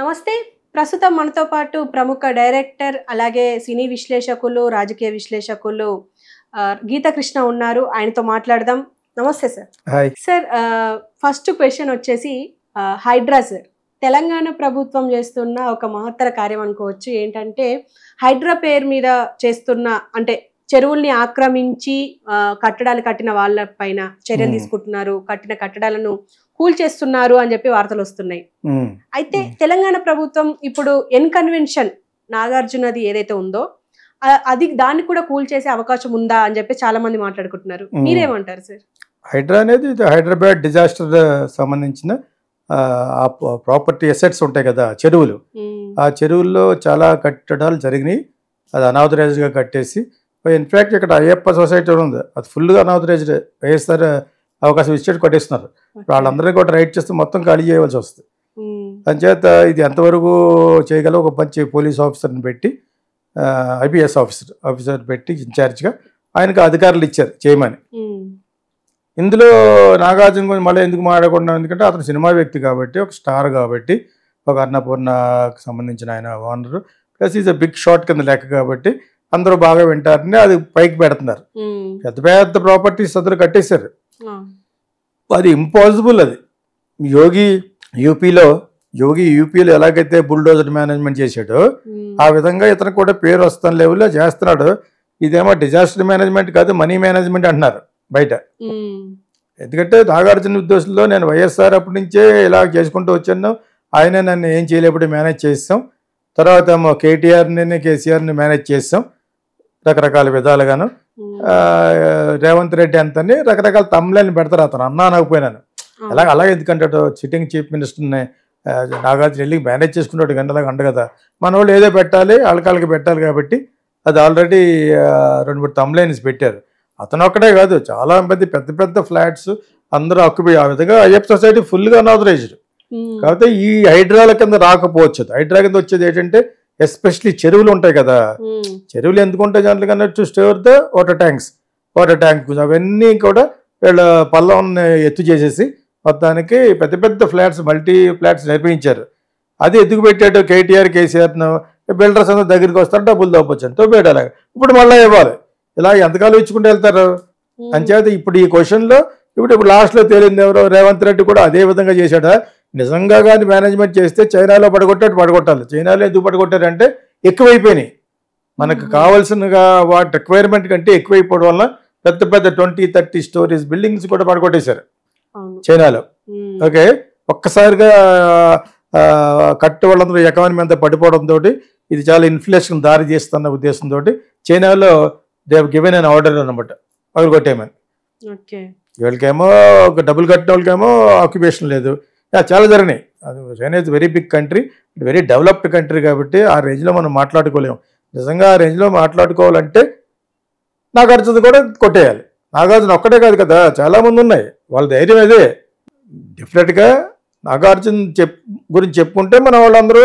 నమస్తే ప్రస్తుతం మనతో పాటు ప్రముఖ డైరెక్టర్ అలాగే సినీ విశ్లేషకులు రాజకీయ విశ్లేషకులు గీతకృష్ణ ఉన్నారు ఆయనతో మాట్లాడదాం నమస్తే సార్ సార్ ఫస్ట్ క్వశ్చన్ వచ్చేసి హైడ్రా సార్ తెలంగాణ ప్రభుత్వం చేస్తున్న ఒక మహత్తర కార్యం అనుకోవచ్చు ఏంటంటే హైడ్రా పేరు మీద చేస్తున్న అంటే చెరువుల్ని ఆక్రమించి కట్టడాలు కట్టిన వాళ్ళ పైన చర్యలు తీసుకుంటున్నారు కట్టిన కట్టడాలను కూల్చేస్తున్నారు అని చెప్పి వార్తలు వస్తున్నాయి అయితే తెలంగాణ ప్రభుత్వం ఇప్పుడు ఎన్కన్వెన్షన్ నాగార్జునది ఏదైతే ఉందో అది దాన్ని కూడా కూల్చేసే అవకాశం ఉందా అని చెప్పి చాలా మంది మాట్లాడుకుంటున్నారు మీరేమంటారు సార్ హైడ్రా అనేది హైదరాబాద్ డిజాస్టర్ సంబంధించిన ప్రాపర్టీ ఎసెట్స్ ఉంటాయి కదా చెరువులు ఆ చెరువుల్లో చాలా కట్టడాలు జరిగినాయి అది అనౌథరైజ్డ్గా కట్టేసి ఇన్ఫ్యాక్ట్ ఇక్కడ అయ్యప్ప సొసైటీ ఉంది అది ఫుల్గా అనౌథరైజ్డ్ వైఎస్ఆర్ అవకాశం ఇచ్చేట్టు కొట్టేస్తున్నారు వాళ్ళందరినీ కూడా రైట్ చేస్తే మొత్తం ఖాళీ చేయవలసి వస్తుంది దానిచేత ఇది ఎంతవరకు చేయగలవు ఒక మంచి పోలీస్ ఆఫీసర్ని పెట్టి ఐపీఎస్ ఆఫీసర్ ఆఫీసర్ పెట్టి ఇన్ఛార్జ్గా ఆయనకు అధికారులు ఇచ్చారు చేయమని ఇందులో నాగార్జున గురించి మళ్ళీ ఎందుకు మాట్లాడకుండా ఎందుకంటే అతను సినిమా వ్యక్తి కాబట్టి ఒక స్టార్ కాబట్టి ఒక అన్నపూర్ణకు సంబంధించిన ఆయన owner plus is a big shot కింద లెక్క కాబట్టి అందరూ బాగా వింటారని అది పైకి పెడుతున్నారు పెద్ద పెద్ద ప్రాపర్టీస్ అందరూ కట్టేశారు అది ఇంపాసిబుల్ అది యోగి యూపీలో యోగి యూపీలో ఎలాగైతే బుల్డోజర్ మేనేజ్మెంట్ చేశాడు ఆ విధంగా ఇతను కూడా పేరు వస్తాను లేవులో చేస్తున్నాడు ఇదేమో డిజాస్టర్ మేనేజ్మెంట్ కాదు మనీ మేనేజ్మెంట్ అంటున్నారు బయట ఎందుకంటే నాగార్జున ఉద్దేశంలో నేను వైఎస్ఆర్ అప్పటి నుంచే ఇలా చేసుకుంటూ వచ్చాను ఆయన నన్ను ఏం చేయలేప్పుడు మేనేజ్ చేస్తాం తర్వాత ఏమో కేటీఆర్ని కేసీఆర్ని మేనేజ్ చేస్తాం రకరకాల విధాలుగాను రేవంత్ రెడ్డి అంతని రకరకాల తమ్ములని పెడతారు అతను అన్నా అనకపోయినాను అలాగే అలాగే ఎందుకంటే సిట్టింగ్ చీఫ్ మినిస్టర్ని నాగార్జున వెళ్ళి మేనేజ్ చేసుకున్నాడు గంటలాగా అండ కదా మన వాళ్ళు ఏదో పెట్టాలి అలకాలకి పెట్టాలి కాబట్టి అది ఆల్రెడీ రెండు మూడు తమ్ములైన పెట్టారు అతను ఒక్కడే కాదు చాలా మంది పెద్ద పెద్ద ఫ్లాట్స్ అందరూ అక్కుపోయి ఆ విధంగా అయ్యప్ప సొసైటీ ఫుల్గా అనాథరైజ్డ్ కాకపోతే ఈ హైడ్రాల కింద రాకపోవచ్చు హైడ్రా కింద వచ్చేది ఏంటంటే ఎస్పెషలీ చెరువులు ఉంటాయి కదా చెరువులు ఎందుకు ఉంటాయి దాంట్లో కన్నా to store the water tanks water tank అవన్నీ కూడా వీళ్ళ పల్లం ఎత్తు చేసేసి మొత్తానికి పెద్ద పెద్ద ఫ్లాట్స్ మల్టీ ఫ్లాట్స్ నిర్మించారు అది ఎత్తుకు పెట్టాడు కేటీఆర్ కేసీఆర్ బిల్డర్స్ అందరూ దగ్గరికి వస్తారు డబ్బులు దొప్పచ్చు తోపేయడం అలాగే ఇప్పుడు మళ్ళీ ఇవ్వాలి ఇలా ఎంతకాలం ఇచ్చుకుంటూ వెళ్తారు అని అంచేత ఇప్పుడు ఈ క్వశ్చన్లో ఇప్పుడు ఇప్పుడు లాస్ట్లో తేలింది ఎవరో రేవంత్ రెడ్డి కూడా అదే విధంగా చేశాడా నిజంగా కానీ మేనేజ్మెంట్ చేస్తే చైనాలో పడగొట్టేట్టు పడగొట్టాలి చైనాలో ఎందుకు పడగొట్టారంటే ఎక్కువైపోయినాయి మనకు కావాల్సినగా వాటి రిక్వైర్మెంట్ కంటే ఎక్కువైపోవడం వల్ల పెద్ద పెద్ద ట్వంటీ థర్టీ స్టోరీస్ బిల్డింగ్స్ కూడా పడగొట్టేశారు చైనాలో ఓకే ఒక్కసారిగా కట్టు వాళ్ళందరూ ఎకానమీ అంతా పడిపోవడంతో ఇది చాలా ఇన్ఫ్లేషన్ దారి చేస్తున్న ఉద్దేశంతో చైనాలో దే గివెన్ అన్ ఆర్డర్ అనమాట పగలగొట్టేయమని వీళ్ళకేమో డబ్బులు కట్టిన వాళ్ళకేమో ఆక్యుపేషన్ లేదు చాలా జరిగినాయి అది China is very big country very developed country కాబట్టి ఆ రేంజ్లో మనం మాట్లాడుకోలేము నిజంగా ఆ రేంజ్లో మాట్లాడుకోవాలంటే నాగార్జున కూడా కొట్టేయాలి నాగార్జున ఒక్కటే కాదు కదా చాలామంది ఉన్నాయి వాళ్ళ ధైర్యం అదే డిఫరెంట్గా నాగార్జున చెప్ గురించి చెప్పుకుంటే మన వాళ్ళందరూ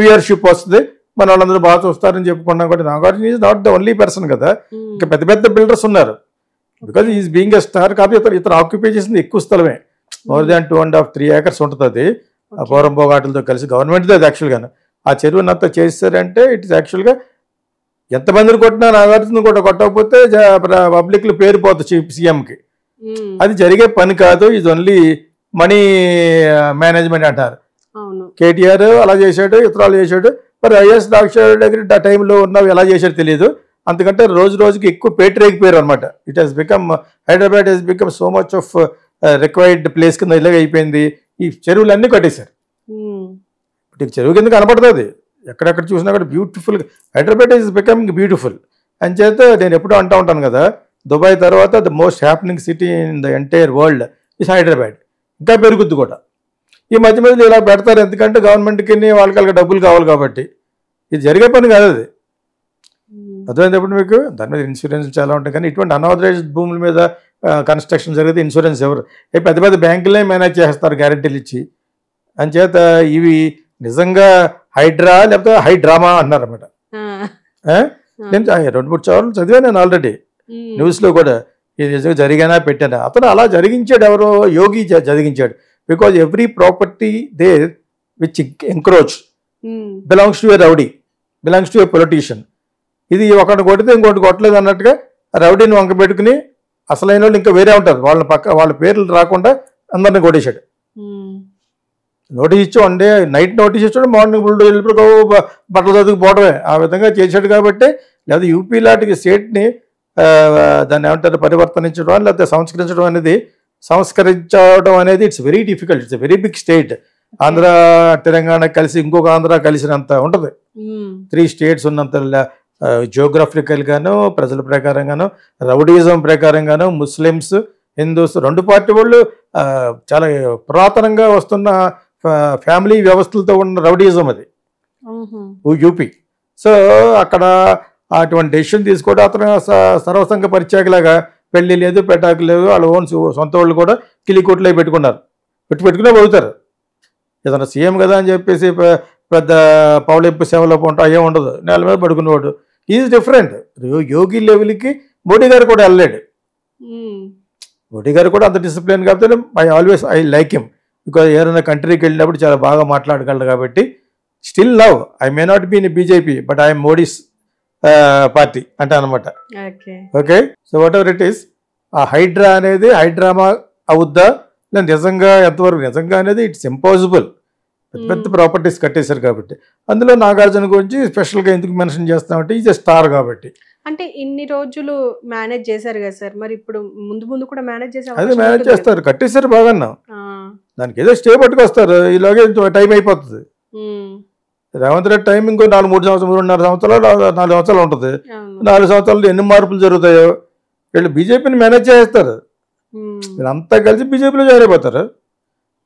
వ్యూయర్షిప్ వస్తుంది మన వాళ్ళందరూ బాగా చూస్తారని చెప్పుకున్నాం కాబట్టి Nagarjuna is not the only person కదా hmm. ఇంకా పెద్ద పెద్ద బిల్డర్స్ ఉన్నారు because is being a star కాబట్టి ఇతను ఇతను ఆక్యుపై చేసింది ఎక్కువ స్థలమే more than two and half three acres ఉంటుంది అది పోరంబో ఘాటులతో కలిసి గవర్నమెంట్ అది యాక్చువల్గా ఆ చెరువు నత్త చేస్తారంటే ఇట్ ఇస్ యాక్చువల్గా ఎంతమందిని కొట్టినా నాగార్జున కూడా కొట్టకపోతే పబ్లిక్లో పేరు పోతుంది సీఎంకి hmm. అది జరిగే పని కాదు ఇది ఓన్లీ మనీ మేనేజ్మెంట్ అంటారు కేటీఆర్ అలా చేశాడు ఇతరాలు చేశాడు మరి ఐఎస్ దాక్షర్ దగ్గర ఆ టైంలో ఉన్నవి ఎలా చేశాడు తెలియదు అందుకంటే రోజు రోజుకి ఎక్కువ పేటరేగిపోయారు అనమాట it has become Hyderabad has become so much of required place కింద ఇలాగ అయిపోయింది ఈ చెరువులు అన్నీ కట్టేశారు ఇప్పుడు చెరువు కింద కనపడుతుంది ఎక్కడెక్కడ చూసినా కూడా beautiful Hyderabad is becoming beautiful అని చేత నేను ఎప్పుడూ అంటూ ఉంటాను కదా దుబాయ్ తర్వాత the most happening city in the entire world is Hyderabad ఇంకా పెరుగుద్ది కూడా ఈ మధ్య మధ్యలో ఇలా పెడతారు ఎందుకంటే గవర్నమెంట్కి వాళ్ళకి డబ్బులు కావాలి కాబట్టి ఇది జరిగే పని కాదు అది అర్థమైనప్పుడు మీకు దాని మీద ఇన్సూరెన్స్ చాలా ఉంటాయి కానీ ఇటువంటి అనాథరైజ్డ్ భూముల మీద కన్స్ట్రక్షన్ జరిగితే ఇన్సూరెన్స్ ఎవరు పెద్ద పెద్ద బ్యాంకులే మేనేజ్ చేస్తారు గ్యారంటీలు ఇచ్చి అంచేత ఇవి నిజంగా హైడ్రా లేకపోతే హైడ్రామా అన్నారన్నమాట నేను రెండు మూడు చోట్ల చదివా నేను ఆల్రెడీ న్యూస్లో కూడా ఇది నిజంగా జరిగానా పెట్టానా అతను అలా జరిగించాడు ఎవరో యోగి జరిగించాడు because every property they which encroach belongs to a rowdy belongs to a politician ఇది ఒకటి కొట్టితే ఇంకోటి కొట్టలేదు అన్నట్టుగా రౌడీని వంక పెట్టుకుని అసలైన వాళ్ళు ఇంకా వేరే ఉంటారు వాళ్ళ పక్క వాళ్ళ పేర్లు రాకుండా అందరిని కొట్టేశాడు నోటీస్ ఇచ్చి వన్ డే నైట్ నోటీస్ ఇచ్చాడు మార్నింగ్ ఫుల్ వెళ్ళిపోయి బట్టలు చదువుకుపోవడమే ఆ విధంగా చేశాడు కాబట్టి లేదా యూపీ లాంటి స్టేట్ని దాన్ని ఏమంటారు పరివర్తనించడం లేకపోతే సంస్కరించడం అనేది సంస్కరించడం అనేది it's very difficult it's very big state Andhra Telangana కలిసి ఇంకొక ఆంధ్ర కలిసినంత ఉంటుంది త్రీ స్టేట్స్ ఉన్నంత జియోగ్రఫికల్గాను ప్రజల ప్రకారంగాను రౌడీజం ప్రకారంగాను ముస్లిమ్స్ హిందూస్ రెండు పార్టీ వాళ్ళు చాలా పురాతనంగా వస్తున్న ఫ్యామిలీ వ్యవస్థలతో ఉన్న రౌడీజం అది యూపీ సో అక్కడ అటువంటి డెసిషన్ తీసుకోవడం అతను సర్వసంఘ పరిత్యాగలాగా పెళ్లి లేదు పెటాకు లేదు వాళ్ళ ఓన్ సొంత వాళ్ళు కూడా కిలికోట్లో పెట్టుకున్నారు పెట్టి పెట్టుకునే పోతారు ఏదైనా సీఎం కదా అని చెప్పేసి పెద్ద పౌలింపు సేవలో ఉంటా ఏం ఉండదు నెల మీద పడుకునేవాడు ఈజ్ డిఫరెంట్ యోగి లెవెల్కి మోడీ గారు కూడా వెళ్ళలేడు మోడీ గారు కూడా అంత డిసిప్లిన్ కాబట్టి I always I like him because ఏదైనా కంట్రీకి వెళ్ళినప్పుడు చాలా బాగా మాట్లాడగలడు కాబట్టి still love I may not been BJP but I'm Modi's party అంటే అనమాట okay so whatever it is ఆ హైడ్రా అనేది హైడ్రామా అవుద్దా లేదా నిజంగా ఎంతవరకు నిజంగా అనేది ఇట్స్ ఇంపాసిబుల్ పెద్ద పెద్ద ప్రాపర్టీస్ కట్టేశారు కాబట్టి అందులో నాగార్జున గురించి స్పెషల్గా ఎందుకు మెన్షన్ చేస్తామంటే ఈజ్ స్టార్ కాబట్టి అంటే ఇన్ని రోజులు మేనేజ్ చేశారు కదా సార్ మరి ఇప్పుడు ముందు ముందు కూడా మేనేజ్ చేశారు అదే మేనేజ్ చేస్తారు కట్టేశారు బాగా దానికి ఏదో స్టే పట్టుకొస్తారు ఇలాగే టైం అయిపోతుంది రేవంత్ రెడ్డి టైం ఇంకో నాలుగు మూడు సంవత్సరం మూడున్నర సంవత్సరాలు నాలుగు సంవత్సరాలు ఉంటుంది నాలుగు సంవత్సరాలు ఎన్ని మార్పులు జరుగుతాయో వీళ్ళు బీజేపీని మేనేజ్ చేస్తారు వీళ్ళంతా కలిసి బీజేపీలో జాయిన్ అయిపోతారు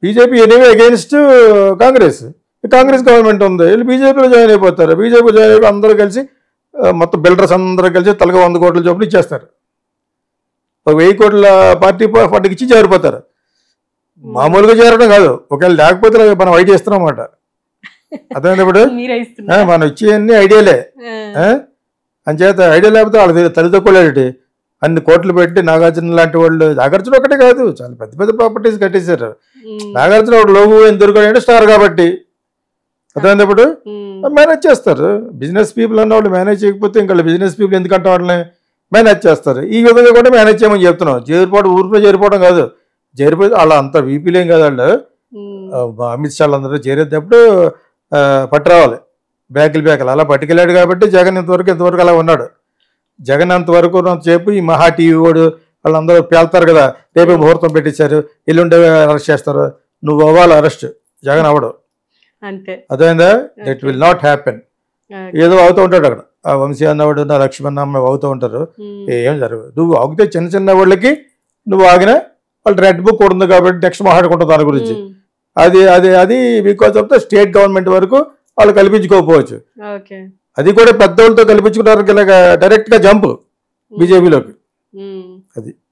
BJP anyway against uh, Congress Congress government ఉంది వీళ్ళు బీజేపీలో జాయిన్ అయిపోతారు బీజేపీ జాయిన్ అయిపోయి అందరూ కలిసి uh, మొత్తం బిల్డర్స్ అందరూ కలిసి తలగా వంద కోట్ల చొప్పులు ఇచ్చేస్తారు ఒక వెయ్యి కోట్ల పార్టీ పార్టీకి ఇచ్చి చేరిపోతారు మామూలుగా చేరడం కాదు ఒకవేళ లేకపోతే మనం వైట్ చేస్తున్నాం అన్నమాట అర్థమైంది ఇప్పుడు మనం ఇచ్చేయన్ని ఐడియాలే చేత ఐడియా లేకపోతే వాళ్ళ తల్లితో కూడా అన్ని కోట్లు పెట్టి నాగార్జున లాంటి వాళ్ళు నాగార్జున ఒకటే కాదు చాలా పెద్ద పెద్ద ప్రాపర్టీస్ కట్టేశారు నాగార్జున ఒక లోగు ఎందుకు అంటే స్టార్ కాబట్టి అర్థమైనప్పుడు మేనేజ్ చేస్తారు బిజినెస్ పీపుల్ అన్న వాళ్ళు మేనేజ్ చేయకపోతే ఇంకా బిజినెస్ పీపుల్ ఎందుకంటే వాళ్ళని మేనేజ్ చేస్తారు ఈ విధంగా కూడా మేనేజ్ చేయమని చెప్తున్నాం చేరిపోవడం ఊరిపై చేరిపోవడం కాదు చేరిపోయి అలా అంత వీపీలేం కాదు వాళ్ళు అమిత్ షా అందరూ చేరేటప్పుడు పట్టురావాలి బ్యాకులు బ్యాకులు అలా పట్టుకెళ్ళాడు కాబట్టి జగన్ ఇంతవరకు ఇంతవరకు అలా ఉన్నాడు జగన్ అంత వరకు చెప్పు ఈ మహా టీవీ వాడు వాళ్ళందరూ పేల్తారు కదా రేపే ముహూర్తం పెట్టించారు ఎల్లుండే అరెస్ట్ చేస్తారు నువ్వు అవ్వాలి అరెస్ట్ జగన్ అవ్వడు అదేందా దట్ విల్ నాట్ హ్యాపెన్ ఏదో అవుతూ ఉంటాడు అక్కడ ఆ వంశీ అన్నవాడు నా లక్ష్మణ్ అమ్మ అవుతూ ఉంటారు ఏం జరగదు నువ్వు ఆగితే చిన్న చిన్న వాళ్ళకి నువ్వు ఆగినా వాళ్ళు రెడ్ బుక్ ఉంది కాబట్టి నెక్స్ట్ మాట్లాడుకుంటాం దాని గురించి అది అది అది because of the state government వరకు వాళ్ళు కల్పించుకోకపోవచ్చు అది కూడా పెద్దోళ్ళతో కల్పించుకున్నారు డైరెక్ట్గా జంప్ బీజేపీలోకి hmm. hmm. అది